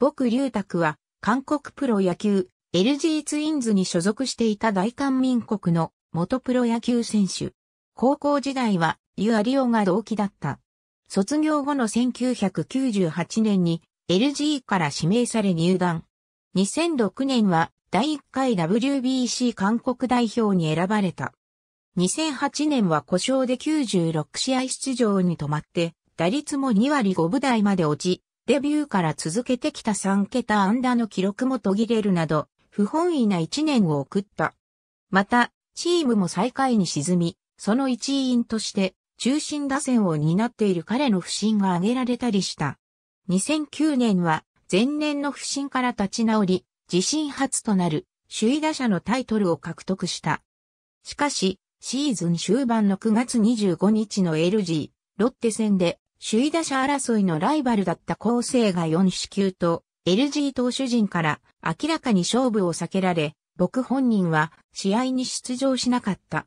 僕龍卓は、韓国プロ野球、LG ツインズに所属していた大韓民国の元プロ野球選手。高校時代は、ユアリオが同期だった。卒業後の1998年に LG から指名され入団。2006年は第1回 WBC 韓国代表に選ばれた。2008年は故障で96試合出場に止まって、打率も2割5分台まで落ち、デビューから続けてきた3桁安打の記録も途切れるなど、不本意な1年を送った。また、チームも最下位に沈み、その一員として中心打線を担っている彼の不振が挙げられたりした。2009年は前年の不振から立ち直り、自身初となる首位打者のタイトルを獲得した。しかし、シーズン終盤の9月25日の LG、ロッテ戦で首位打者争いのライバルだった構成が4死球と LG 投手陣から明らかに勝負を避けられ、僕本人は試合に出場しなかった。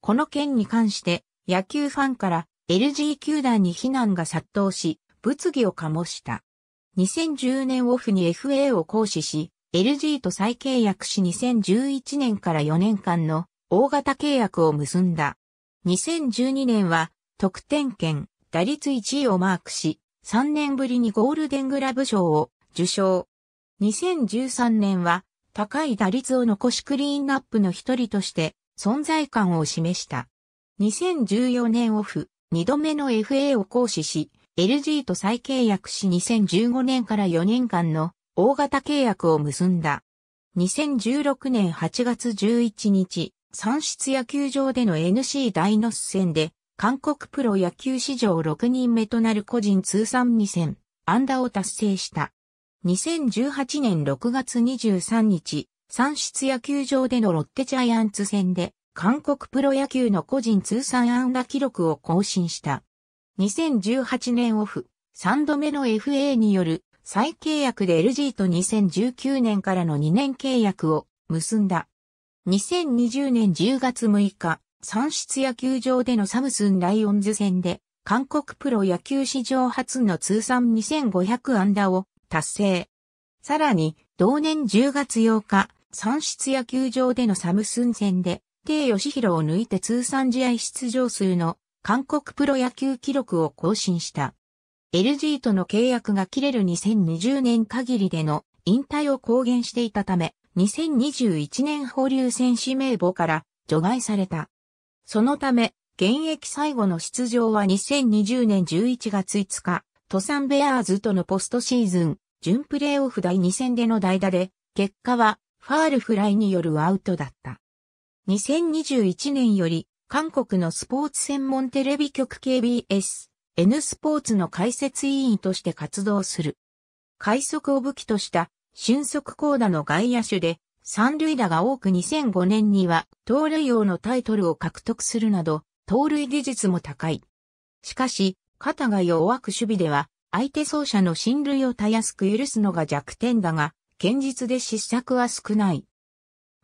この件に関して野球ファンから LG 球団に非難が殺到し、物議を醸した。2010年オフに FA を行使し、LG と再契約し2011年から4年間の大型契約を結んだ。2012年は得点圏、打率1位をマークし、3年ぶりにゴールデングラブ賞を受賞。2013年は高い打率を残しクリーンナップの一人として存在感を示した。2014年オフ、2度目の FA を行使し、LG と再契約し2015年から4年間の大型契約を結んだ。2016年8月11日、三室野球場での NC 大のス戦で韓国プロ野球史上6人目となる個人通算2000安打を達成した。2018年6月23日、産出野球場でのロッテジャイアンツ戦で、韓国プロ野球の個人通算安打記録を更新した。2018年オフ、3度目の FA による再契約で LG と2019年からの2年契約を結んだ。2020年10月6日、産出野球場でのサムスンライオンズ戦で、韓国プロ野球史上初の通算2500安打を達成。さらに、同年10月8日、産出野球場でのサムスン戦で、帝義弘を抜いて通算試合出場数の韓国プロ野球記録を更新した。LG との契約が切れる2020年限りでの引退を公言していたため、2021年放流戦指名簿から除外された。そのため、現役最後の出場は2020年11月5日、トサンベアーズとのポストシーズン、準プレーオフ第2戦での代打で、結果はファールフライによるアウトだった。2021年より、韓国のスポーツ専門テレビ局 KBS、N スポーツの解説委員として活動する。快速を武器とした、俊足高打の外野手で、三塁打が多く2005年には、盗塁王のタイトルを獲得するなど、盗塁技術も高い。しかし、肩が弱く守備では、相手走者の進塁をたやすく許すのが弱点だが、堅実で失策は少ない。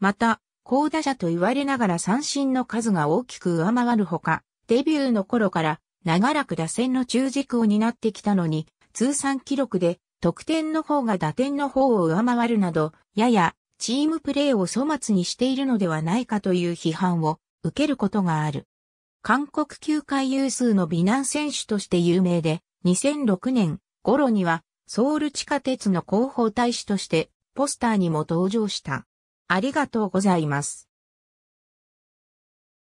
また、高打者と言われながら三振の数が大きく上回るほか、デビューの頃から長らく打線の中軸を担ってきたのに、通算記録で得点の方が打点の方を上回るなど、ややチームプレーを粗末にしているのではないかという批判を受けることがある。韓国球界有数の美男選手として有名で、2006年頃にはソウル地下鉄の広報大使としてポスターにも登場した。ありがとうございます。